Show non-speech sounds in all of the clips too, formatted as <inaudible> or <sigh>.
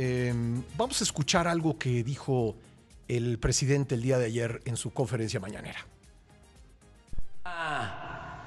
Em, vamos a escuchar algo que dijo el presidente el día de ayer en su conferencia mañanera. Ah,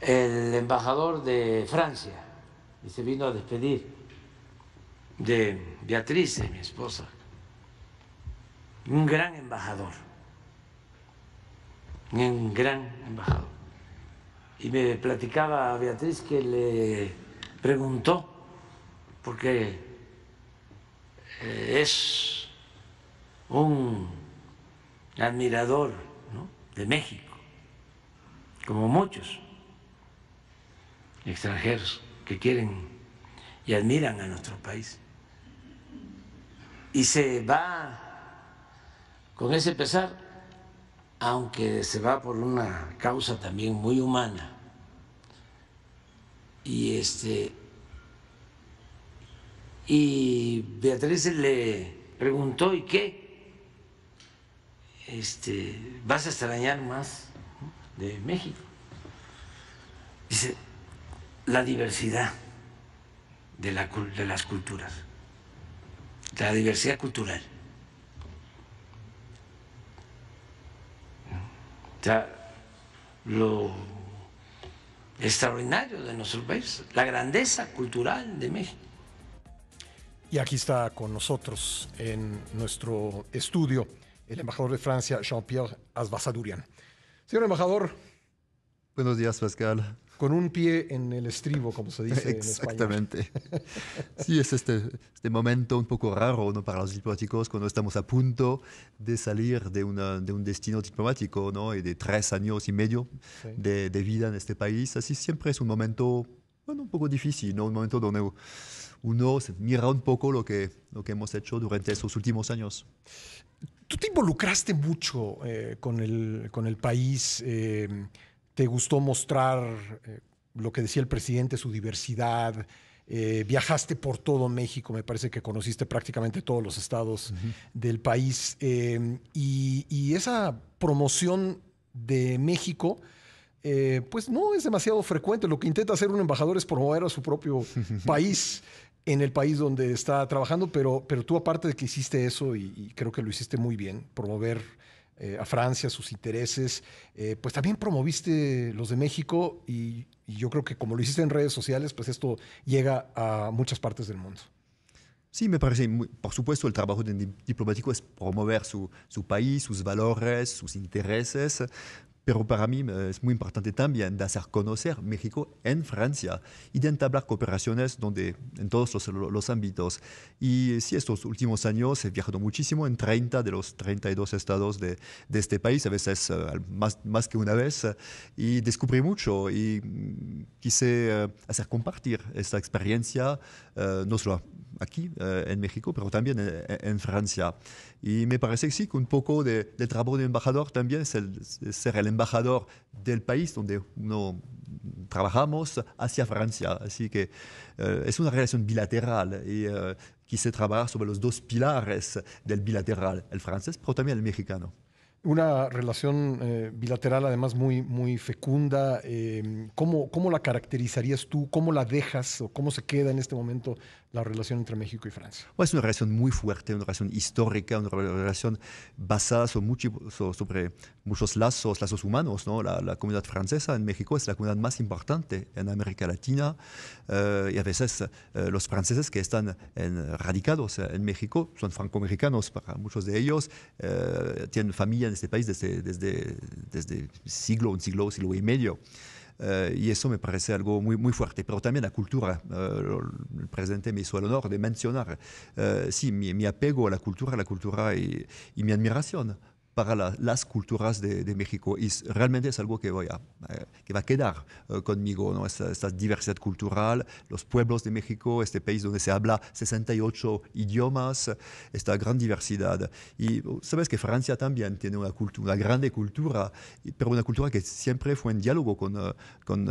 el embajador de Francia se vino a despedir de Beatriz, mi esposa. Un gran embajador. Un gran embajador. Y me platicaba a Beatriz que le preguntó, porque es un admirador de México, como muchos extranjeros que quieren y admiran a nuestro país. Y se va con ese pesar, aunque se va por una causa también muy humana. Y este y Beatriz le preguntó, ¿y qué? Este, ¿Vas a extrañar más de México? Dice, la diversidad de, de las culturas, la diversidad cultural. O lo extraordinario de nuestro país, la grandeza cultural de México. Y aquí está con nosotros en nuestro estudio el embajador de Francia, Jean-Pierre Asbazadourian. Señor embajador. Buenos días, Pascal. Con un pie en el estribo, como se dice. Exactamente. En español. sí, es este, este, momento un poco raro ¿no? para los diplomáticos cuando estamos a punto de salir de, de un destino diplomático ¿no? y de tres años y medio de, de, vida en este país. Así siempre es un momento bueno, un poco difícil, ¿no? un momento donde uno se mira un poco lo que, lo que hemos hecho durante estos últimos años. Tú te involucraste mucho eh, con, el, con el país, eh, te gustó mostrar eh, lo que decía el presidente, su diversidad, viajaste por todo México, me parece que conociste prácticamente todos los estados del país y, esa promoción de México pues no es demasiado frecuente. Lo que intenta hacer un embajador es promover a su propio <laughs> país en el país donde está trabajando, pero, pero tú aparte de que hiciste eso, y, creo que lo hiciste muy bien, promover eh, a Francia, sus intereses, eh, pues también promoviste los de México y, yo creo que como lo hiciste en redes sociales, pues esto llega a muchas partes del mundo. Sí, me parece, por supuesto, el trabajo diplomático es promover su, su país, sus valores, sus intereses, pero para mí es muy importante también de hacer conocer México en Francia y de entablar cooperaciones donde, en todos los, ámbitos. Y sí, estos últimos años he viajado muchísimo en 30 de los 32 estados de, este país, a veces eh, más, más que una vez, y descubrí mucho y mm, quise eh, hacer compartir esta experiencia, eh, no solo aquí eh, en México, pero también eh, en, Francia. Y me parece que sí, que un poco de, del trabajo de embajador también es el, ser el embajador del país donde uno trabajamos hacia Francia. Así que eh, es una relación bilateral y quise trabajar sobre los dos pilares del bilateral, el francés, pero también el mexicano. Una relación bilateral además muy, muy fecunda. ¿cómo, ¿cómo, la caracterizarías tú? ¿Cómo la dejas o cómo se queda en este momento la relación entre México y Francia. Es pues una relación muy fuerte, una relación histórica, una relación basada sobre, muchos lazos, lazos humanos. La, comunidad francesa en México es la comunidad más importante en América Latina eh, y a veces eh, los franceses que están en, radicados en México son francoamericanos para muchos de ellos, eh, tienen familia en este país desde, desde, siglo, un siglo, siglo y medio. e euh, isso me parece algo muy, muy fuerte, pero también la cultura, eh, el presidente me hizo el honor de mencionar, eh, sí, mi, mi, apego a la cultura, a la cultura y, y mi admiración para las culturas de, México. Y realmente es algo que, voy a, eh, que va a quedar eh, conmigo, ¿no? Esta, diversidad cultural, los pueblos de México, este país donde se habla 68 idiomas, esta gran diversidad. Y uh, sabes que Francia también tiene una, cultura, una grande cultura, pero una cultura que siempre fue en diálogo con, eh, con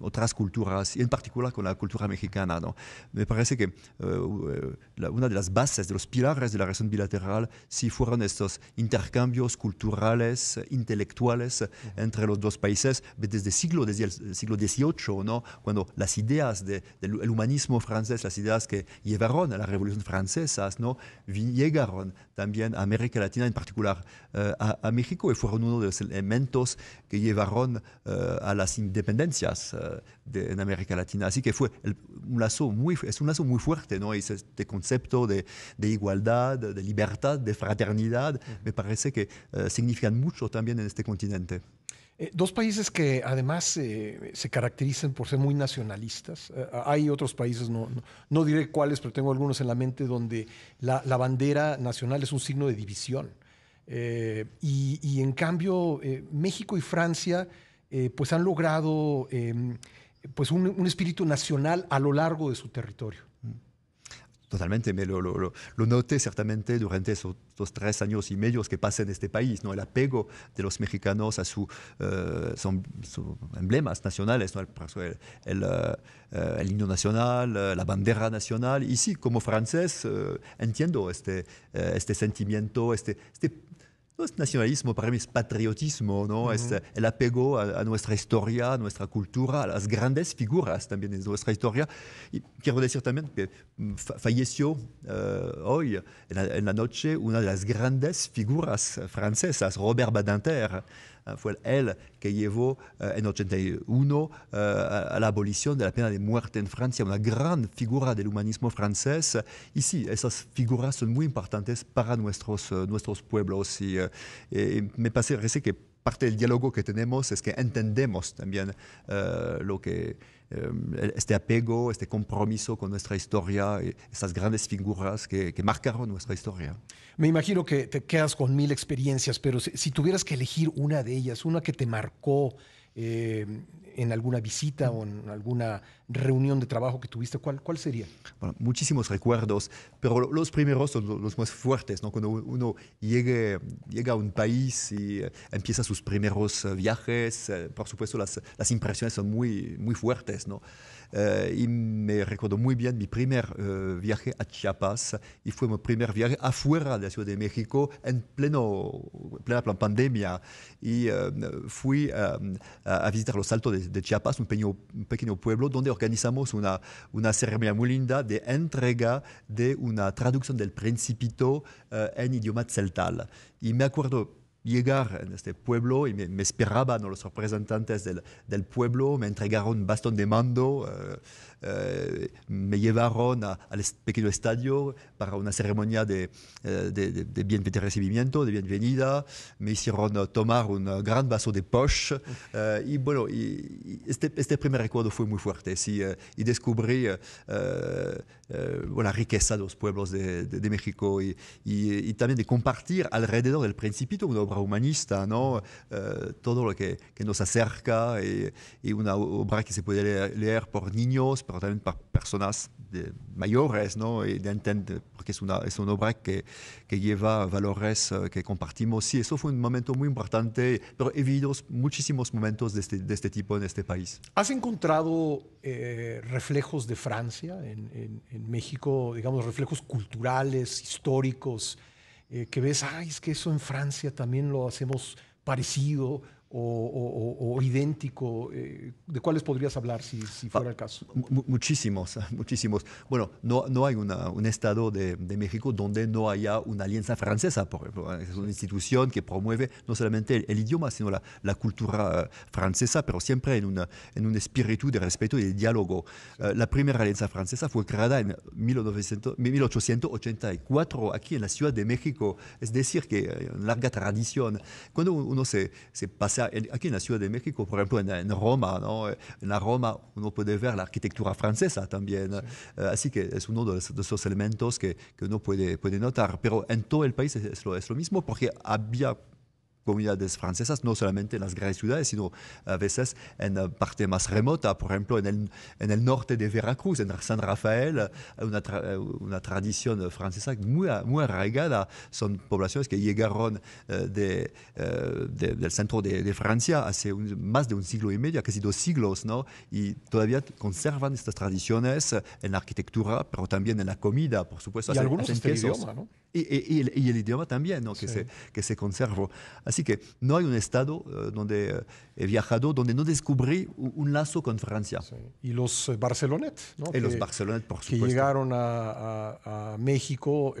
otras culturas, y en particular con la cultura mexicana. ¿no? Me parece que una de las bases, de los pilares de la relación bilateral, si fueron estos intereses intercambios culturales, intelectuales entre los dos países desde el siglo, XVIII, ¿no? cuando las ideas del humanismo francés, las ideas que llevaron a la Revolución Francesa, ¿no? llegaron también a América Latina, en particular eh, a, México, y fueron uno de los elementos que llevaron eh, a las independencias eh, en América Latina. Así que fue un lazo muy, es un lazo muy fuerte, ¿no? este concepto de, de igualdad, de libertad, de fraternidad, me parece que eh, significan mucho también en este continente. Eh, dos países que además eh, se caracterizan por ser muy nacionalistas. hay otros países, no, diré cuáles, pero tengo algunos en la mente donde la, bandera nacional es un signo de división. Y, en cambio, México y Francia pues han logrado em, pues un espíritu nacional a lo largo de su territorio. Totalmente, me lo, noté ciertamente durante esos, tres años y medio que pasé en este país, ¿no? el apego de los mexicanos a sus eh, su emblemas nacionales, ¿no? el, el, eh, el, himno nacional, eh, la bandera nacional. Y sí, como francés entiendo este, este sentimiento, este, este Le nationalisme, pour moi, patriotisme, non patriotisme. Uh -huh. Es à à notre notre à historia, a cultura, grandes figures à de notre historia. qui veux aussi que mm, aujourd'hui, falleció eh, en la, en la, noche, una de grandes figuras françaises, Robert Badinter. Euh, fue él que llevó eh, en 81 eh, a la abolición de la peine de mort en Francia, una gran figura del humanismo francés. Y sí, esas figuras son muy importantes para nuestros, eh, nuestros pueblos. Y, y me parece que parte del diálogo que tenemos es que entendemos también lo que... Eh, eh, este apego, este compromiso con nuestra historia, eh, esas grandes figuras que, marcaron nuestra historia. Me imagino que te quedas con mil experiencias, pero si, tuvieras que elegir una de ellas, una que te marcó, en alguna visita o en alguna reunión de trabajo que tuviste? ¿Cuál, cuál sería? Bueno, muchísimos recuerdos, pero los primeros son los más fuertes, ¿no? Cuando uno llegue, llega a un país y eh, empieza sus primeros eh, viajes, eh, por supuesto las, las impresiones son muy, muy fuertes, ¿no? Eh, y me recuerdo muy bien mi primer eh, viaje a Chiapas y fue mi primer viaje afuera de la Ciudad de México en pleno, plena pandemia. Y eh, fui a, visitar los Altos de, Chiapas, un pequeño, pequeño, pueblo donde organizamos una, una ceremonia muy linda de entrega de una traducción del Principito en idioma celtal. Y me acuerdo llegar en este pueblo y me, esperaban los representantes del, del, pueblo, me entregaron bastón de mando, eh, eh, me llevaron al pequeño estadio para una ceremonia de, eh, recibimiento, de bienvenida, me hicieron eh, tomar un gran vaso de poche y bueno, este, este, primer recuerdo fue muy fuerte sí, y descubrí la riqueza de los pueblos de, México y, también de compartir alrededor del Principito, una obra humanista, ¿no? todo lo que, nos acerca y, una obra que se puede leer por niños, pero también para personas mayores, ¿no? Y de entender, porque es una, obra que, lleva valores eh, que compartimos. Sí, eso fue un momento muy importante, pero he vivido muchísimos momentos de este, este tipo en este país. ¿Has encontrado eh, reflejos de Francia en, México, digamos, reflejos culturales, históricos, eh, que ves, ay, es que eso en Francia también lo hacemos parecido? o, idéntico? Eh, ¿De cuáles podrías hablar si, fuera el caso? Ah, muchísimos, <laughs> muchísimos. Bueno, no, no hay un estado de, México donde no haya una alianza francesa, por ejemplo. Ah, es una institución que promueve no solamente el, idioma, sino la, cultura ah, francesa, pero siempre en, una, en un espíritu de respeto y de diálogo. la primera alianza francesa fue creada en 1884 aquí en la Ciudad de México, es decir, que eh, larga tradición. Cuando uno se, se pasa Ici, aquí en la Ciudad euh, euh, euh, de México, por exemple, en, Rome, Roma, peut En l'architecture Roma uno puede ver la que de, ces éléments que, que, peut noter. Mais notar. Pero en todo el país es, es, lo, parce qu'il y porque comunidades francesas, no solamente en las grandes ciudades, sino a veces en la eh, parte más remota, por ejemplo, en el, norte de Veracruz, en San Rafael, eh, eh, una, tradición francesa muy, muy arraigada. Son poblaciones que llegaron del centro de, Francia hace más de un siglo y medio, casi dos siglos, ¿no? Y todavía conservan estas tradiciones en la arquitectura, pero también en la comida, por supuesto. Y algunos hacen ¿no? Y, el idioma también, que, se, que se conservó. Así que no hay un estado eh, donde eh, he viajado donde no descubrí un, lazo con Francia. Y los eh, Barcelonet, ¿no? Y los Barcelonet, por supuesto. Que llegaron a, México,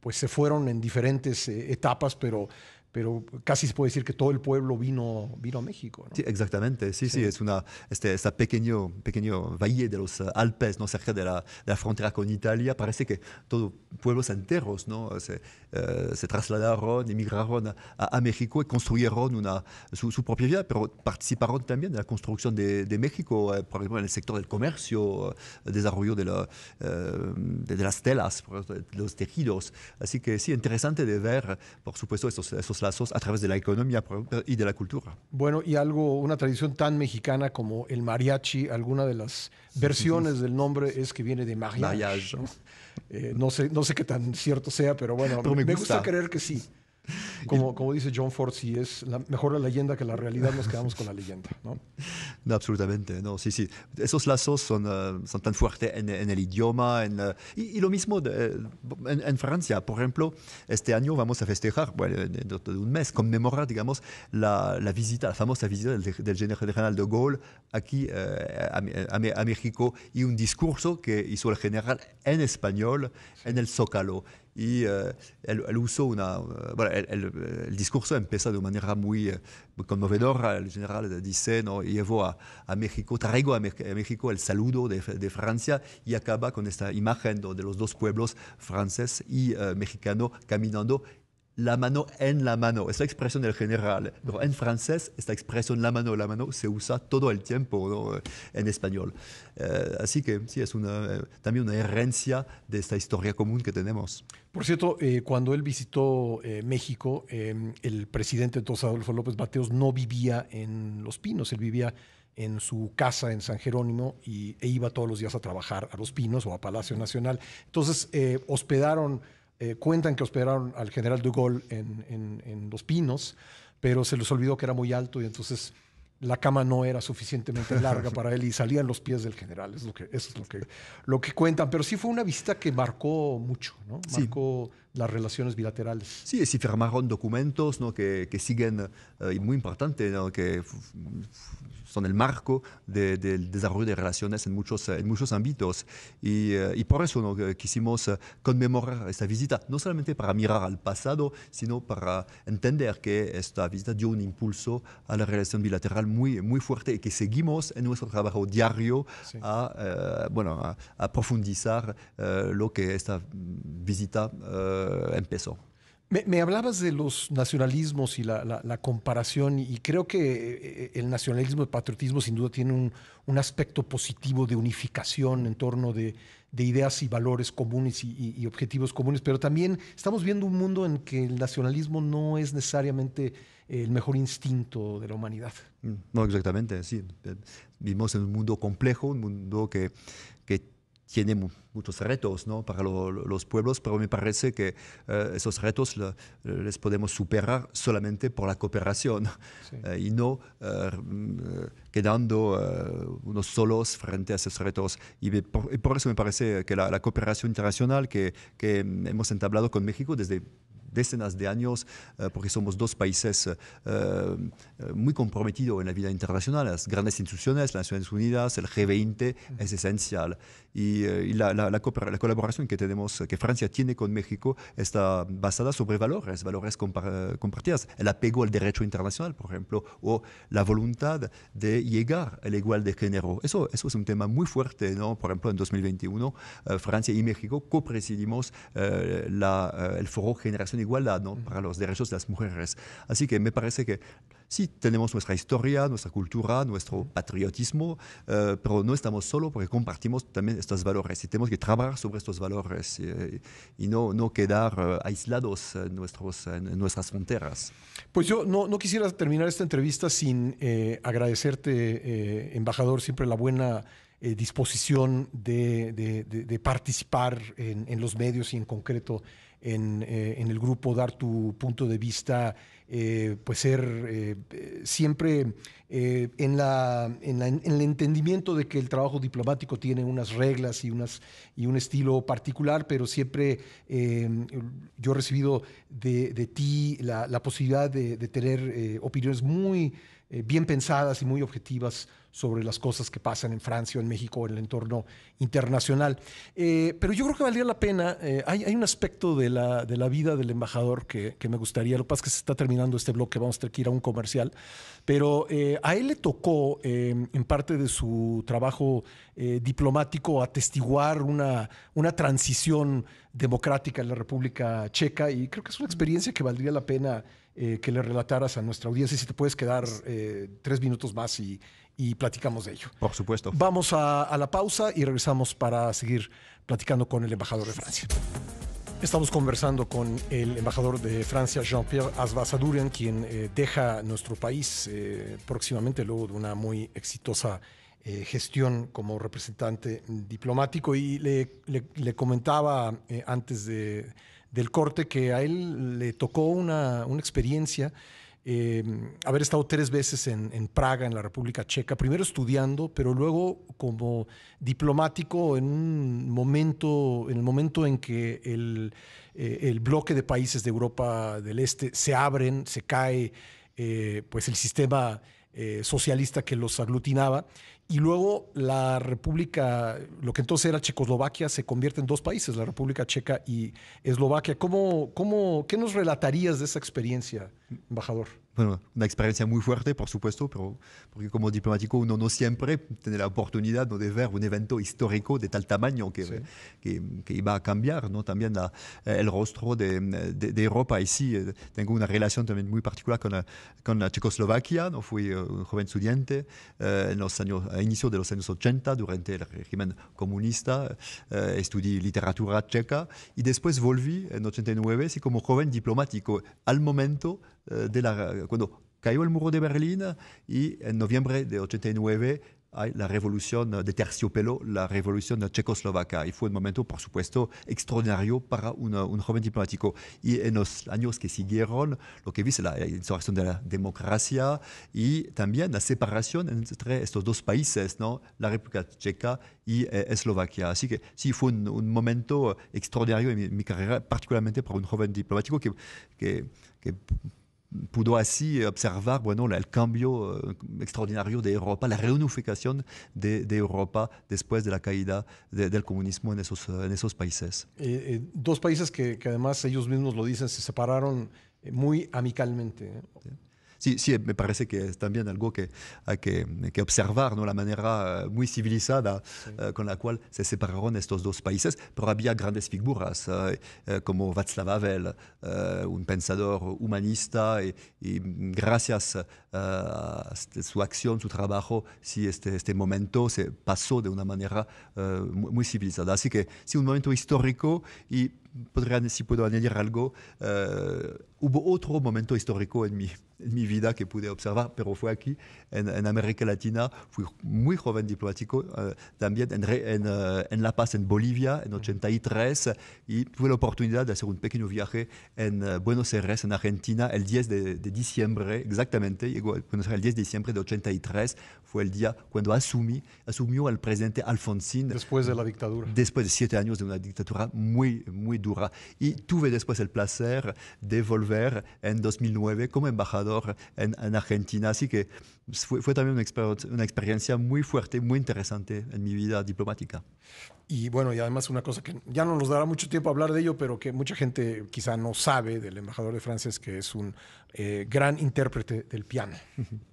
pues se fueron en diferentes etapas, pero pero casi se puede decir que todo el pueblo vino, vino a México. ¿no? Sí, exactamente, sí, sí, es una, este, pequeño, pequeño valle de los eh, Alpes, ¿no? cerca de la, de la frontera con Italia, parece que todos pueblos enteros ¿no? se, eh, trasladaron, emigraron a, México y construyeron una, su, propia vida, pero participaron también en la construcción de, México, eh, por ejemplo, en el sector del comercio, el desarrollo de, la, de, las telas, de los tejidos. Así que sí, interesante de ver, por supuesto, esos la a través de la economía y de la cultura. Bueno, y algo, una tradición tan mexicana como el mariachi, alguna de las versiones del nombre es que viene de mariage. <laughs> Eh, ¿no? sé, no sé qué tan cierto sea, pero bueno, me, gusta. creer que sí. Como, como, dice John Ford, si es la, mejor la leyenda que la realidad, nos quedamos con la leyenda. ¿no? <laughs> No, absolutamente, no, sí, sí. Esos lazos son, eh, son tan fuertes en, el idioma, en, eh, y, lo mismo eh, en, Francia, por ejemplo, este año vamos a festejar, bueno, de un mes, conmemorar, digamos, la, visita, la famosa visita del, general de Gaulle aquí a, a México y un discurso que hizo el general en español en el Zócalo. Y uso una el, discurso empieza de manera muy conmovedora el general dice no a, México traigo a, México el saludo de, Francia y acaba con esta imagen de los dos pueblos francés y euh, mexicano caminando la mano en la mano. Es la expresión del general. en francés, esta expresión la mano en la mano se usa todo el tiempo eh, en español. Eh, así que sí, es eh, también una herencia de esta historia común que tenemos. Por cierto, eh, cuando él visitó eh, México, em, el presidente entonces Adolfo López Mateos no vivía en Los Pinos, él vivía en su casa en San Jerónimo y, e iba todos los días a trabajar a Los Pinos o a Palacio Nacional. Entonces eh, hospedaron, cuentan que hospedaron al general de Gaulle en, en Los Pinos, pero se les olvidó que era muy alto y entonces la cama no era suficientemente larga <laughs> para él y salían los pies del general. Es lo que, eso es lo que, lo que cuentan. Pero sí fue una visita que marcó mucho, ¿no? Marcó las relaciones bilaterales. Sí, se firmaron documentos ¿no? que, siguen, eh, muy importante, ¿no? que son el marco del desarrollo de relaciones en muchos, en muchos ámbitos. Y, eh, por eso quisimos eh, conmemorar esta visita, no solamente para mirar al pasado, sino para entender que esta visita dio un impulso a la relación bilateral muy, muy fuerte y que seguimos en nuestro trabajo diario a, eh, bueno, a, profundizar lo que esta visita empezó. Me, hablabas de los nacionalismos y la, comparación, y creo que eh, el nacionalismo y el patriotismo sin duda tienen un, aspecto positivo de unificación en torno de, ideas y valores comunes y, objetivos comunes, pero también estamos viendo un mundo en que el nacionalismo no es necesariamente eh, el mejor instinto de la humanidad. Mm, no, exactamente, sí. Eh, vivimos en un mundo complejo, un mundo que, que tiene muchos retos ¿no? para los pueblos, pero me parece que eh, esos retos los les podemos superar solamente por la cooperación eh, y no eh, mm, quedando unos solos frente a esos retos. Y, por, eso me parece que la, cooperación internacional que, que hemos entablado con México desde decenas de años, porque somos dos países muy comprometidos en la vida internacional. Las grandes instituciones, las Naciones Unidas, el G20, es esencial. Eh, y, la, la, colaboración que tenemos, eh, que Francia tiene con México, está basada sobre valores, valores eh, compartidos, el apego al derecho internacional, por ejemplo, o la voluntad de llegar al igual de género. Eso, eso es un tema muy fuerte, ¿no? Por ejemplo, en 2021, Francia y México copresidimos la, el foro Generación Igualdad, ¿no? Para los derechos de las mujeres. Así que me parece que Sí, tenemos nuestra historia, nuestra cultura, nuestro patriotismo, eh, pero no estamos solo porque compartimos también estos valores y tenemos que trabajar sobre estos valores eh, y no, no quedar eh, aislados en, nuestras fronteras. Pues yo no, no quisiera terminar esta entrevista sin agradecerte, embajador, siempre la buena... disposición de, de, participar en, en, los medios y en concreto eh, en, el grupo, dar tu punto de vista, eh, pues ser eh, siempre en, el entendimiento de que el trabajo diplomático tiene unas reglas y, unas, y un estilo particular, pero siempre yo he recibido de, ti la, posibilidad de, de tener opiniones muy eh, bien pensadas y muy objetivas sobre las cosas que pasan en Francia o en México o en el entorno internacional. Eh, pero yo creo que valía la pena, eh, hay, un aspecto de la, de la vida del embajador que, me gustaría, lo que pasa es que se está terminando este bloque, vamos a tener que ir a un comercial, pero a él le tocó en parte de su trabajo diplomático atestiguar una, una transición democrática en la República Checa y creo que es una experiencia que valdría la pena eh, que le relataras a nuestra audiencia si te puedes quedar eh, tres minutos más y, platicamos de ello. Por supuesto. Vamos a la pausa y regresamos para seguir platicando con el embajador de Francia. Estamos conversando con el embajador de Francia, Jean-Pierre Asbasadurian, quien eh, deja nuestro país eh, próximamente luego de una muy exitosa eh, gestión como representante diplomático. Y le, comentaba antes del corte que a él le tocó una experiencia eh, haber estado tres veces en, Praga, en la República Checa, primero estudiando, pero luego como diplomático en un momento, en el momento en que el, eh, bloque de países de Europa del Este se abren, se cae eh, pues el sistema socialista que los aglutinaba, y luego la República, lo que entonces era Checoslovaquia, se convierte en dos países, la República Checa y Eslovaquia. ¿Cómo, cómo, qué nos relatarías de esa experiencia? embajador. Bueno, una experiencia muy fuerte, por supuesto, pero porque como diplomático uno no siempre tiene la oportunidad de ver un evento histórico de tal tamaño que, que, iba a cambiar ¿no? también el rostro de, Europa. Y sí, eh, tengo una relación también muy particular con la, Checoslovaquia. ¿no? Fui eh, un joven estudiante eh, en los años, a inicios de los años 80, durante el régimen comunista. estudié literatura checa y después volví en 89, sí, como joven diplomático. Al momento eh, de la, cuando cayó el muro de Berlín y en noviembre de 89 hay la revolución de terciopelo, la revolución checoslovaca. Y fue un momento, por supuesto, extraordinario para una, un joven diplomático. Y en los años que siguieron, lo que vi es la instauración de la democracia y también la separación entre estos dos países, ¿no? la República Checa y eh, Eslovaquia. Así que sí, fue un, momento extraordinario en mi, carrera, particularmente para un joven diplomático que, que pudo así observar bueno, el cambio eh, extraordinario de Europa, la reunificación de, Europa después de la caída del comunismo en esos, en esos países. Eh, eh, dos países que, que, además ellos mismos lo dicen, se separaron muy amicalmente. ¿Sí? sí, sí, me parece que es también algo que hay que, mm, observar, ¿no? la manera eh, muy civilizada eh, con la cual se separaron estos dos países, pero había grandes figuras eh, como Václav Havel, un pensador humanista, y, gracias a este, su acción, su trabajo, si este, este momento se pasó de una manera muy civilizada. Así que sí, un momento histórico y si puedo añadir algo, eh, hubo otro momento histórico en mi, vida que pude observar, pero fue aquí, en, América Latina. Fui muy joven diplomático, eh, también en, eh, en, La Paz, en Bolivia, en 83, y tuve la oportunidad de hacer un pequeño viaje en Buenos Aires, en Argentina, el 10 de, diciembre, exactamente, el 10 de diciembre de 83, fue el día cuando asumí, asumió al presidente Alfonsín. Después de la dictadura. Después de siete años de una dictadura muy, muy dura. Y tuve después el placer de volver en 2009 como embajador en, Argentina. Así que fue, también una, experiencia muy fuerte, muy interesante en mi vida diplomática. Y bueno, y además una cosa que ya no nos dará mucho tiempo hablar de ello, pero que mucha gente quizá no sabe del embajador de Francia es que es un eh, gran intérprete del piano. <laughs>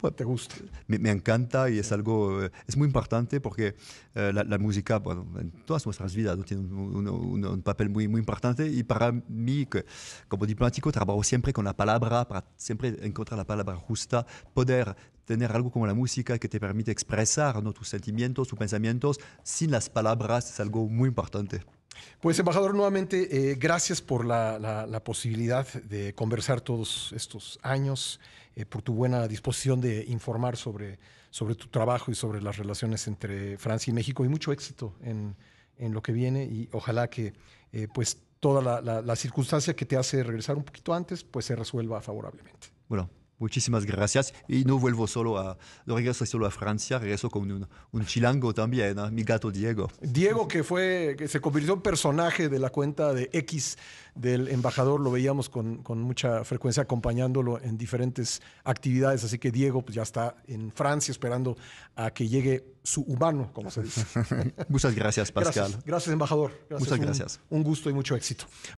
Bueno, ¿Te gusta? Me, encanta y es algo, eh, es muy importante porque eh, la, música, bueno, en todas nuestras vidas tiene un papel muy, muy importante. Y para mí, que, como diplomático, trabajo siempre con la palabra, para siempre encontrar la palabra justa, poder tener algo como la música que te permite expresar ¿no? tus sentimientos, tus pensamientos, sin las palabras, es algo muy importante. Pues embajador, nuevamente, eh, gracias por la, la, posibilidad de conversar todos estos años, eh, por tu buena disposición de informar sobre, sobre tu trabajo y sobre las relaciones entre Francia y México y mucho éxito en, en lo que viene y ojalá que eh, pues toda la, la, la circunstancia que te hace regresar un poquito antes pues se resuelva favorablemente. Bueno, Muchísimas gracias. Y no vuelvo solo a, regreso solo a Francia, regreso con un, chilango también, mi gato Diego. Diego que fue, que se convirtió en personaje de la cuenta de X del embajador, lo veíamos con, mucha frecuencia acompañándolo en diferentes actividades, así que Diego pues, ya está en Francia esperando a que llegue su humano, como se dice. <laughs> Muchas gracias, Pascal. Gracias, embajador. Muchas gracias. un gusto y mucho éxito.